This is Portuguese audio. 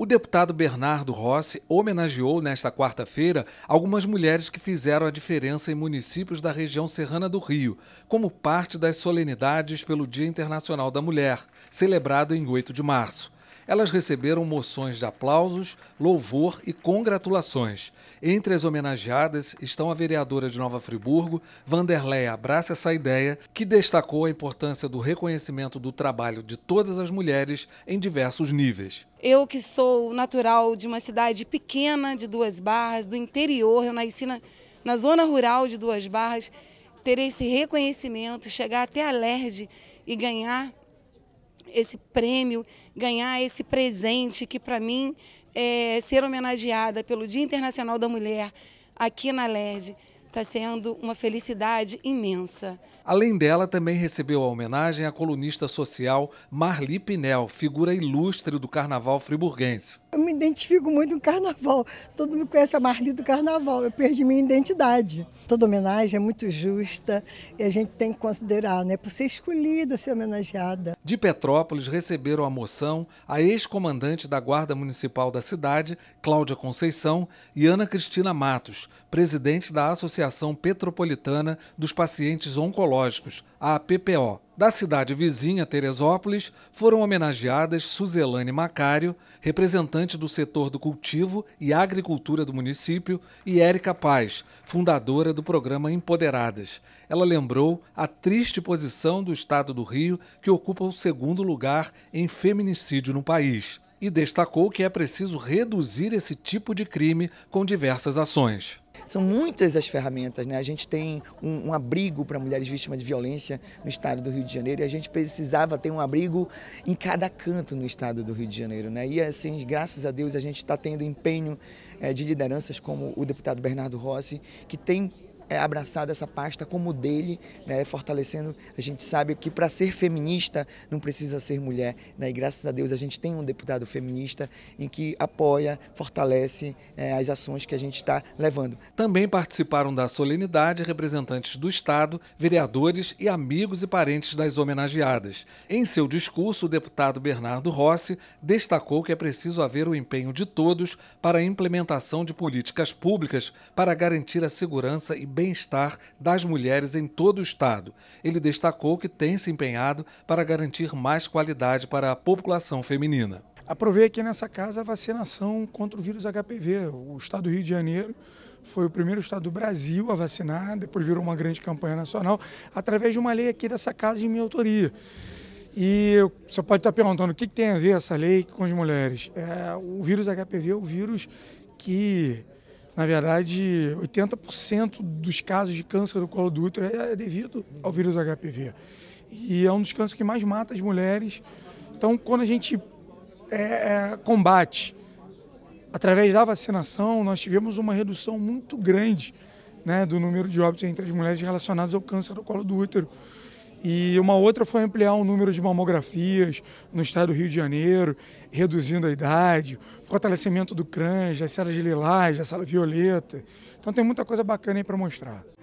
O deputado Bernardo Rossi homenageou nesta quarta-feira algumas mulheres que fizeram a diferença em municípios da região serrana do Rio, como parte das solenidades pelo Dia Internacional da Mulher, celebrado em 8 de março. Elas receberam moções de aplausos, louvor e congratulações. Entre as homenageadas estão a vereadora de Nova Friburgo, Vanderleia Abraça essa ideia, que destacou a importância do reconhecimento do trabalho de todas as mulheres em diversos níveis. Eu que sou natural de uma cidade pequena de Duas Barras, do interior, eu nasci na, na zona rural de Duas Barras, ter esse reconhecimento, chegar até a LERJ e ganhar esse prêmio, ganhar esse presente que para mim é ser homenageada pelo Dia Internacional da Mulher aqui na LERJ. Está sendo uma felicidade imensa. Além dela, também recebeu a homenagem a colunista social Marli Pinel, figura ilustre do carnaval friburguense. Eu me identifico muito com o carnaval. Todo mundo conhece a Marli do carnaval. Eu perdi minha identidade. Toda homenagem é muito justa e a gente tem que considerar, né? Por ser escolhida, ser homenageada. De Petrópolis, receberam a moção a ex-comandante da Guarda Municipal da cidade, Cláudia Conceição, e Ana Cristina Matos, presidente da Associação Associação Petropolitana dos Pacientes Oncológicos, a APPO. Da cidade vizinha, Teresópolis, foram homenageadas Suzelane Macário, representante do setor do cultivo e agricultura do município, e Érica Paz, fundadora do programa Empoderadas. Ela lembrou a triste posição do estado do Rio, que ocupa o segundo lugar em feminicídio no país e destacou que é preciso reduzir esse tipo de crime com diversas ações. São muitas as ferramentas, né? A gente tem um, um abrigo para mulheres vítimas de violência no estado do Rio de Janeiro e a gente precisava ter um abrigo em cada canto no estado do Rio de Janeiro, né? E assim, graças a Deus, a gente está tendo empenho é, de lideranças como o deputado Bernardo Rossi, que tem é, abraçado essa pasta como dele, né, fortalecendo. A gente sabe que para ser feminista não precisa ser mulher, né, e graças a Deus a gente tem um deputado feminista em que apoia, fortalece é, as ações que a gente está levando. Também participaram da solenidade representantes do Estado, vereadores e amigos e parentes das homenageadas. Em seu discurso, o deputado Bernardo Rossi destacou que é preciso haver o empenho de todos para a implementação de políticas públicas para garantir a segurança e bem-estar das mulheres em todo o Estado. Ele destacou que tem se empenhado para garantir mais qualidade para a população feminina. Aprovei aqui nessa casa a vacinação contra o vírus HPV. O estado do Rio de Janeiro foi o primeiro estado do Brasil a vacinar, depois virou uma grande campanha nacional, através de uma lei aqui dessa casa em minha autoria. E você pode estar perguntando o que tem a ver essa lei com as mulheres. É, o vírus HPV é o vírus que na verdade, 80% dos casos de câncer do colo do útero é, é devido ao vírus do HPV. E é um dos cânceres que mais mata as mulheres. Então, quando a gente é, é, combate através da vacinação, nós tivemos uma redução muito grande né, do número de óbitos entre as mulheres relacionadas ao câncer do colo do útero. E uma outra foi ampliar o número de mamografias no estado do Rio de Janeiro, reduzindo a idade, fortalecimento do CRANS, das salas de lilás, da sala violeta. Então tem muita coisa bacana aí para mostrar.